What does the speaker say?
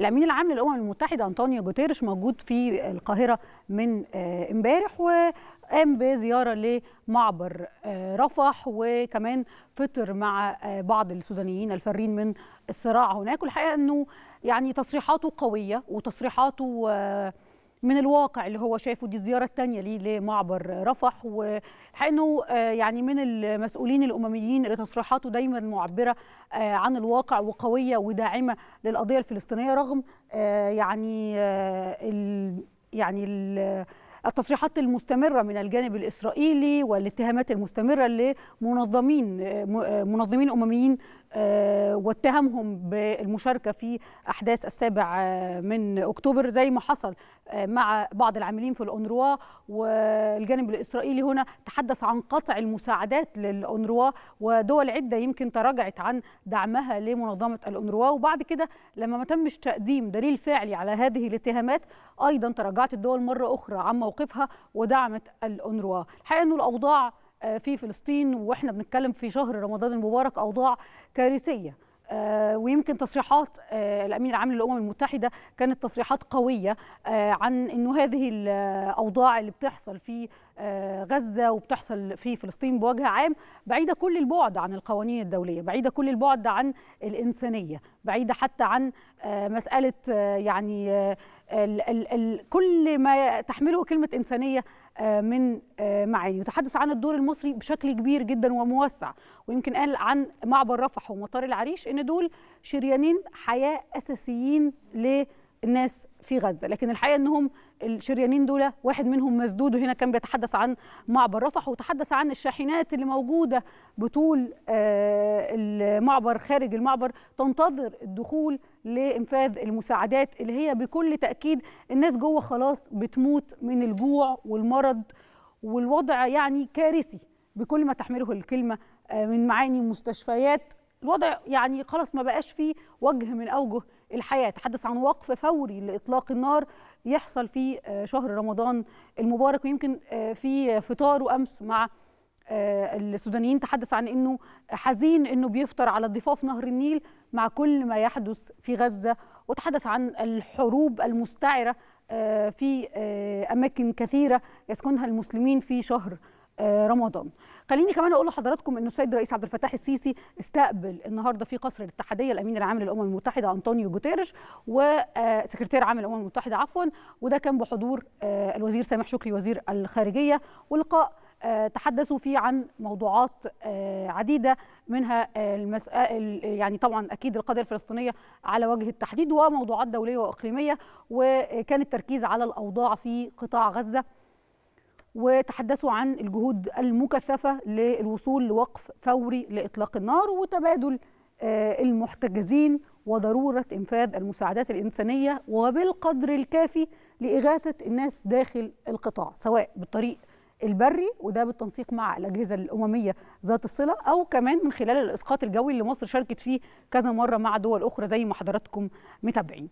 الامين العام للامم المتحده انطونيو جوتيرش موجود في القاهره من آه، امبارح وقام بزياره لمعبر آه، رفح وكمان فطر مع آه، بعض السودانيين الفارين من الصراع هناك والحقيقه انه يعني تصريحاته قويه وتصريحاته من الواقع اللي هو شايفه دي الزياره الثانيه ليه لمعبر رفح وحانه آه، يعني من المسؤولين الامميين اللي تصريحاته دايما معبره آه، عن الواقع وقويه وداعمه للقضيه الفلسطينيه رغم آه، يعني ال يعني ال التصريحات المستمره من الجانب الاسرائيلي والاتهامات المستمره لمنظمين منظمين امميين آه، واتهمهم بالمشاركه في احداث السابع آه، من اكتوبر زي ما حصل آه، مع بعض العاملين في الاونروا والجانب الاسرائيلي هنا تحدث عن قطع المساعدات للاونروا ودول عده يمكن تراجعت عن دعمها لمنظمه الاونروا وبعد كده لما ما تمش تقديم دليل فعلي على هذه الاتهامات ايضا تراجعت الدول مره اخرى عن موقفها ودعمت الاونروا الحقيقه انه الاوضاع آه، في فلسطين واحنا بنتكلم في شهر رمضان المبارك اوضاع كارثيه آه، ويمكن تصريحات آه، الامين العام للامم المتحده كانت تصريحات قويه عن انه هذه الاوضاع اللي بتحصل في غزه وبتحصل في فلسطين بوجه عام بعيده كل البعد عن القوانين الدوليه، بعيده كل البعد عن الانسانيه، بعيده حتى عن آه، مساله آه، يعني آه، كل ما تحمله كلمه انسانيه من معاني وتحدث عن الدور المصري بشكل كبير جدا وموسع ويمكن قال عن معبر رفح ومطار العريش ان دول شريانين حياه اساسيين ل الناس في غزه لكن الحقيقه انهم الشريانين دول واحد منهم مسدود وهنا كان بيتحدث عن معبر رفح وتحدث عن الشاحنات اللي موجوده بطول آه، المعبر خارج المعبر تنتظر الدخول لانفاذ المساعدات اللي هي بكل تاكيد الناس جوه خلاص بتموت من الجوع والمرض والوضع يعني كارثي بكل ما تحمله الكلمه آه، من معاني مستشفيات الوضع يعني خلاص ما بقاش فيه وجه من اوجه الحياه تحدث عن وقف فوري لاطلاق النار يحصل في آه، شهر رمضان المبارك ويمكن آه، في فطاره امس مع آه، السودانيين تحدث عن انه حزين انه بيفطر على ضفاف نهر النيل مع كل ما يحدث في غزه وتحدث عن الحروب المستعره في اماكن كثيره يسكنها المسلمين في شهر آه، رمضان خليني كمان اقول لحضراتكم ان السيد الرئيس عبد الفتاح السيسي استقبل النهارده في قصر الاتحاديه الامين العام للامم المتحده انطونيو جوتيرش وسكرتير آه، عام الامم المتحده عفوا وده كان بحضور آه، الوزير سامح شكري وزير الخارجيه ولقاء تحدثوا فيه عن موضوعات عديده منها المسائل يعني طبعا اكيد القضيه الفلسطينيه على وجه التحديد وموضوعات دوليه واقليميه وكان التركيز على الاوضاع في قطاع غزه وتحدثوا عن الجهود المكثفة للوصول لوقف فوري لإطلاق النار وتبادل آه، المحتجزين وضرورة إنفاذ المساعدات الإنسانية وبالقدر الكافي لإغاثة الناس داخل القطاع سواء بالطريق البري وده بالتنسيق مع الأجهزة الأممية ذات الصلة أو كمان من خلال الإسقاط الجوي اللي مصر شاركت فيه كذا مرة مع دول أخرى زي ما حضراتكم متابعين